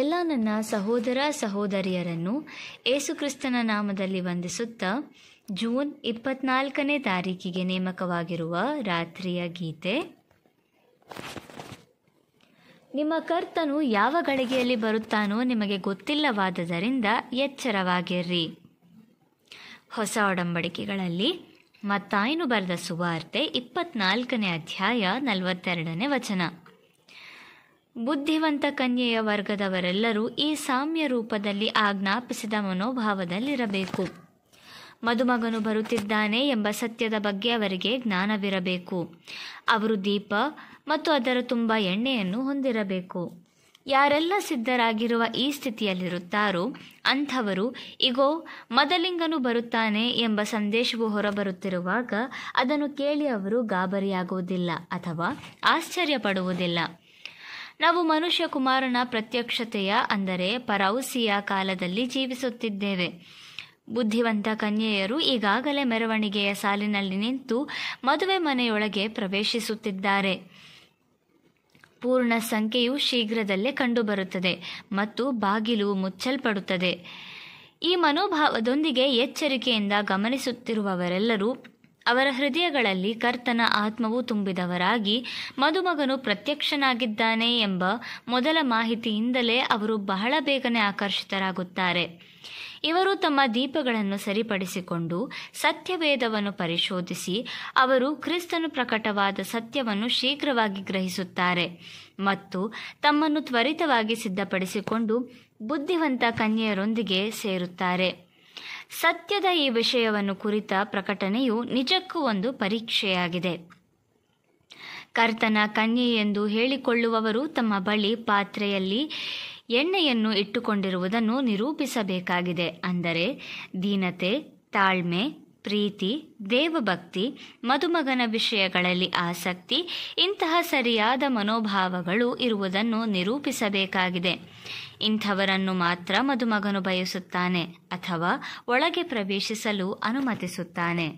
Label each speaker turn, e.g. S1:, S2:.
S1: ಎಲ್ಲ ನನ್ನ ಸಹೋದರ ಸಹೋದರಿಯರನ್ನು ಏಸುಕ್ರಿಸ್ತನ ನಾಮದಲ್ಲಿ ವಂದಿಸುತ್ತಾ ಜೂನ್ ಇಪ್ಪತ್ನಾಲ್ಕನೇ ತಾರೀಕಿಗೆ ನೇಮಕವಾಗಿರುವ ರಾತ್ರಿಯ ಗೀತೆ ನಿಮ್ಮ ಕರ್ತನು ಯಾವ ಗಳಿಗೆಯಲ್ಲಿ ಬರುತ್ತಾನೋ ನಿಮಗೆ ಗೊತ್ತಿಲ್ಲವಾದದರಿಂದ ಎಚ್ಚರವಾಗಿರ್ರಿ ಹೊಸ ಒಡಂಬಡಿಕೆಗಳಲ್ಲಿ ಮತ್ತಾಯಿನು ಬರೆದ ಸುವಾರ್ತೆ ಇಪ್ಪತ್ನಾಲ್ಕನೇ ಅಧ್ಯಾಯ ನಲವತ್ತೆರಡನೇ ವಚನ ಬುದ್ಧಿವಂತ ಕನ್ಯೆಯ ವರ್ಗದವರೆಲ್ಲರೂ ಈ ಸಾಮ್ಯ ರೂಪದಲ್ಲಿ ಆಜ್ಞಾಪಿಸಿದ ಮನೋಭಾವದಲ್ಲಿರಬೇಕು ಮದುಮಗನು ಬರುತ್ತಿದ್ದಾನೆ ಎಂಬ ಸತ್ಯದ ಬಗ್ಗೆ ಅವರಿಗೆ ಜ್ಞಾನವಿರಬೇಕು ಅವರು ದೀಪ ಮತ್ತು ಅದರ ತುಂಬ ಎಣ್ಣೆಯನ್ನು ಹೊಂದಿರಬೇಕು ಯಾರೆಲ್ಲ ಸಿದ್ಧರಾಗಿರುವ ಈ ಸ್ಥಿತಿಯಲ್ಲಿರುತ್ತಾರೋ ಅಂಥವರು ಇಗೋ ಮದಲಿಂಗನು ಬರುತ್ತಾನೆ ಎಂಬ ಸಂದೇಶವು ಹೊರಬರುತ್ತಿರುವಾಗ ಅದನ್ನು ಕೇಳಿ ಅವರು ಗಾಬರಿಯಾಗುವುದಿಲ್ಲ ಅಥವಾ ಆಶ್ಚರ್ಯಪಡುವುದಿಲ್ಲ ನಾವು ಮನುಷ್ಯ ಕುಮಾರನ ಪ್ರತ್ಯಕ್ಷತೆಯ ಅಂದರೆ ಪರೌಸಿಯ ಕಾಲದಲ್ಲಿ ಜೀವಿಸುತ್ತಿದ್ದೇವೆ ಬುದ್ಧಿವಂತ ಕನ್ಯೆಯರು ಈಗಾಗಲೇ ಮೆರವಣಿಗೆಯ ಸಾಲಿನಲ್ಲಿ ನಿಂತು ಮದುವೆ ಮನೆಯೊಳಗೆ ಪ್ರವೇಶಿಸುತ್ತಿದ್ದಾರೆ ಪೂರ್ಣ ಸಂಖ್ಯೆಯು ಶೀಘ್ರದಲ್ಲೇ ಕಂಡುಬರುತ್ತದೆ ಮತ್ತು ಬಾಗಿಲು ಮುಚ್ಚಲ್ಪಡುತ್ತದೆ ಈ ಮನೋಭಾವದೊಂದಿಗೆ ಎಚ್ಚರಿಕೆಯಿಂದ ಗಮನಿಸುತ್ತಿರುವವರೆಲ್ಲರೂ ಅವರ ಹೃದಯಗಳಲ್ಲಿ ಕರ್ತನ ಆತ್ಮವು ತುಂಬಿದವರಾಗಿ ಮದುಮಗನು ಪ್ರತ್ಯಕ್ಷನಾಗಿದ್ದಾನೆ ಎಂಬ ಮೊದಲ ಮಾಹಿತಿಯಿಂದಲೇ ಅವರು ಬಹಳ ಬೇಗನೆ ಆಕರ್ಷಿತರಾಗುತ್ತಾರೆ ಇವರು ತಮ್ಮ ದೀಪಗಳನ್ನು ಸರಿಪಡಿಸಿಕೊಂಡು ಸತ್ಯವೇದವನ್ನು ಪರಿಶೋಧಿಸಿ ಅವರು ಕ್ರಿಸ್ತನು ಪ್ರಕಟವಾದ ಸತ್ಯವನ್ನು ಶೀಘ್ರವಾಗಿ ಗ್ರಹಿಸುತ್ತಾರೆ ಮತ್ತು ತಮ್ಮನ್ನು ತ್ವರಿತವಾಗಿ ಸಿದ್ಧಪಡಿಸಿಕೊಂಡು ಬುದ್ಧಿವಂತ ಕನ್ಯೆಯರೊಂದಿಗೆ ಸೇರುತ್ತಾರೆ ಸತ್ಯದ ಈ ವಿಷಯವನ್ನು ಕುರಿತ ಪ್ರಕಟಣೆಯು ನಿಜಕ್ಕೂ ಒಂದು ಪರೀಕ್ಷೆಯಾಗಿದೆ ಕರ್ತನ ಕನ್ಯೆ ಎಂದು ಹೇಳಿಕೊಳ್ಳುವವರು ತಮ್ಮ ಬಳಿ ಪಾತ್ರೆಯಲ್ಲಿ ಎಣ್ಣೆಯನ್ನು ಇಟ್ಟುಕೊಂಡಿರುವುದನ್ನು ನಿರೂಪಿಸಬೇಕಾಗಿದೆ ಅಂದರೆ ದೀನತೆ ತಾಳ್ಮೆ ಪ್ರೀತಿ ದೇವಭಕ್ತಿ ಮದುಮಗನ ವಿಷಯಗಳಲ್ಲಿ ಆಸಕ್ತಿ ಇಂತಹ ಸರಿಯಾದ ಮನೋಭಾವಗಳು ಇರುವುದನ್ನು ನಿರೂಪಿಸಬೇಕಾಗಿದೆ ಇಂಥವರನ್ನು ಮಾತ್ರ ಮದುಮಗನು ಬಯಸುತ್ತಾನೆ ಅಥವಾ ಒಳಗೆ ಪ್ರವೇಶಿಸಲು ಅನುಮತಿಸುತ್ತಾನೆ